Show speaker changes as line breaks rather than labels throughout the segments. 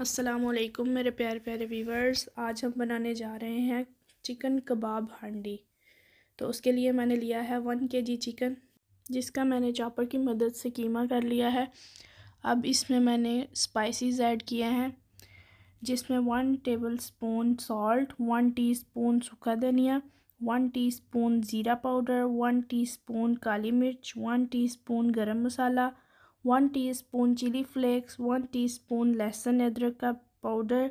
असलकुम मेरे प्यारे प्यारे व्यूवर्स आज हम बनाने जा रहे हैं चिकन कबाब हांडी तो उसके लिए मैंने लिया है वन के जी चिकन जिसका मैंने चॉपर की मदद से कीमा कर लिया है अब इसमें मैंने स्पाइसेस ऐड किए हैं जिसमें one tablespoon salt one teaspoon सूखा धनिया वन टीस्पून ज़ीरा पाउडर वन टीस्पून काली मिर्च one teaspoon garam masala one teaspoon chili flakes one teaspoon लहसुन अदरक का पाउडर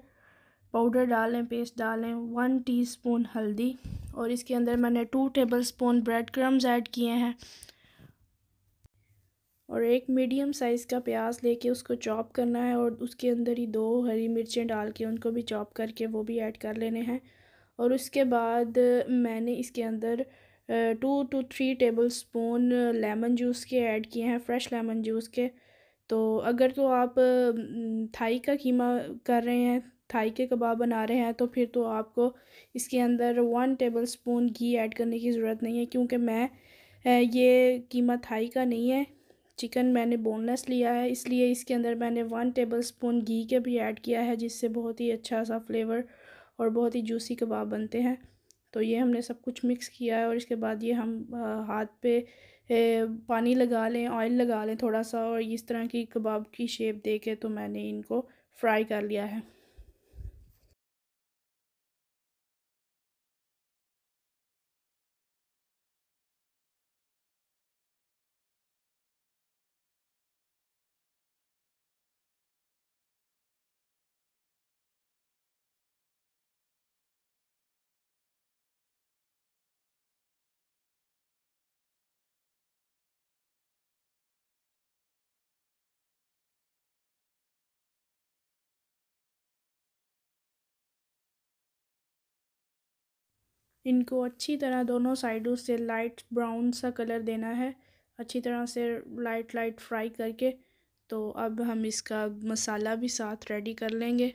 पाउडर डालें पेस्ट डालें वन टीस्पून हल्दी और इसके अंदर मैंने two tablespoon bread crumbs add किए हैं और एक मीडियम साइज़ का प्याज लेके उसको चॉप करना है और उसके अंदर ही दो हरी मिर्चें डाल के उनको भी चॉप करके वो भी ऐड कर लेने हैं और उसके बाद मैंने इसके अंदर two two three tablespoon lemon juice के ऐड किए हैं फ्रेश लेमन जूस के तो अगर तो आप थाई का कीमा कर रहे हैं थाई के कबाब बना रहे हैं तो फिर तो आपको इसके अंदर वन टेबल स्पून घी ऐड करने की ज़रूरत नहीं है क्योंकि मैं ये कीमा थाई का नहीं है चिकन मैंने बोनलेस लिया है इसलिए इसके अंदर मैंने वन टेबल स्पून घी के भी ऐड किया है जिससे बहुत ही अच्छा सा फ्लेवर और बहुत ही जूसी कबाब बनते हैं तो ये हमने सब कुछ मिक्स किया है और इसके बाद ये हम हाथ पे पानी लगा लें ऑयल लगा लें थोड़ा सा और इस तरह की कबाब की शेप दे के तो मैंने इनको फ्राई कर लिया है इनको अच्छी तरह दोनों साइडों से लाइट ब्राउन सा कलर देना है अच्छी तरह से लाइट लाइट फ्राई करके तो अब हम इसका मसाला भी साथ रेडी कर लेंगे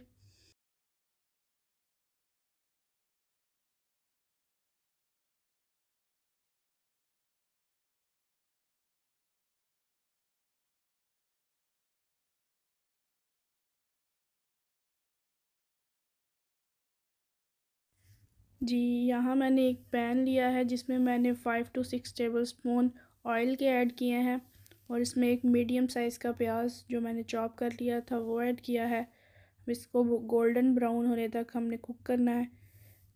जी यहाँ मैंने एक पैन लिया है जिसमें मैंने five to six tablespoon oil के ऐड किए हैं और इसमें एक मीडियम साइज़ का प्याज जो मैंने चॉप कर लिया था वो ऐड किया है इसको गोल्डन ब्राउन होने तक हमने कुक करना है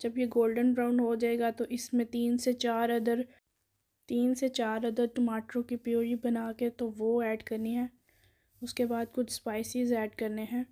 जब ये गोल्डन ब्राउन हो जाएगा तो इसमें तीन से चार अदर तीन से चार अदर टमाटरों की प्योरी बना के तो वो ऐड करनी है उसके बाद कुछ स्पाइसेस ऐड करने हैं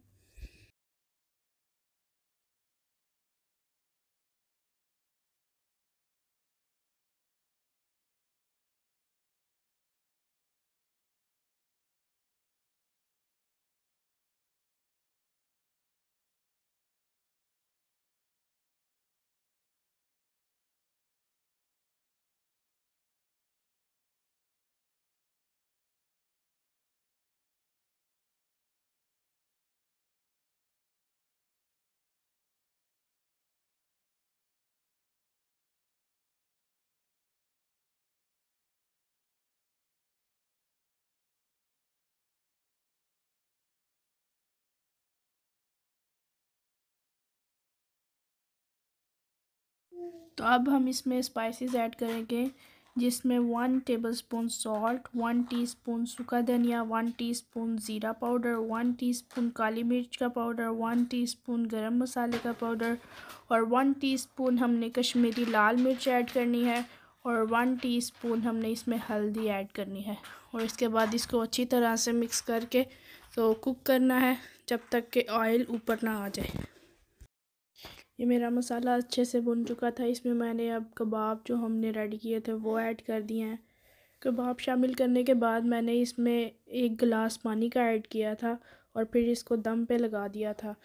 तो अब हम इसमें स्पाइसेस ऐड करेंगे जिसमें one tablespoon salt one teaspoon सूखा धनिया वन टीस्पून ज़ीरा पाउडर वन टीस्पून काली मिर्च का पाउडर वन टीस्पून गरम मसाले का पाउडर और वन टीस्पून हमने कश्मीरी लाल मिर्च ऐड करनी है और वन टीस्पून हमने इसमें हल्दी ऐड करनी है और इसके बाद इसको अच्छी तरह से मिक्स करके तो कुक करना है जब तक कि ऑयल ऊपर ना आ जाए ये मेरा मसाला अच्छे से बन चुका था इसमें मैंने अब कबाब जो हमने रेडी किए थे वो ऐड कर दिए हैं कबाब शामिल करने के बाद मैंने इसमें एक गिलास पानी का ऐड किया था और फिर इसको दम पे लगा दिया था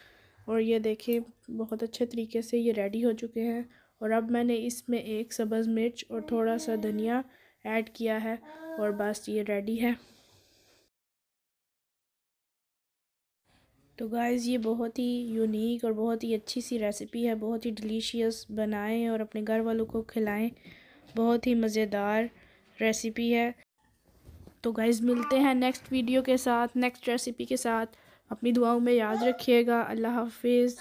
और ये देखें बहुत अच्छे तरीके से ये रेडी हो चुके हैं और अब मैंने इसमें एक सब्ज़ मिर्च और थोड़ा सा धनिया ऐड किया है और बस ये रेडी है तो गाइज़ ये बहुत ही यूनिक और बहुत ही अच्छी सी रेसिपी है बहुत ही डिलीशियस बनाएं और अपने घर वालों को खिलाएं बहुत ही मज़ेदार रेसिपी है तो गाइज़ मिलते हैं नेक्स्ट वीडियो के साथ नेक्स्ट रेसिपी के साथ अपनी दुआओं में याद रखिएगा अल्लाह हाफिज़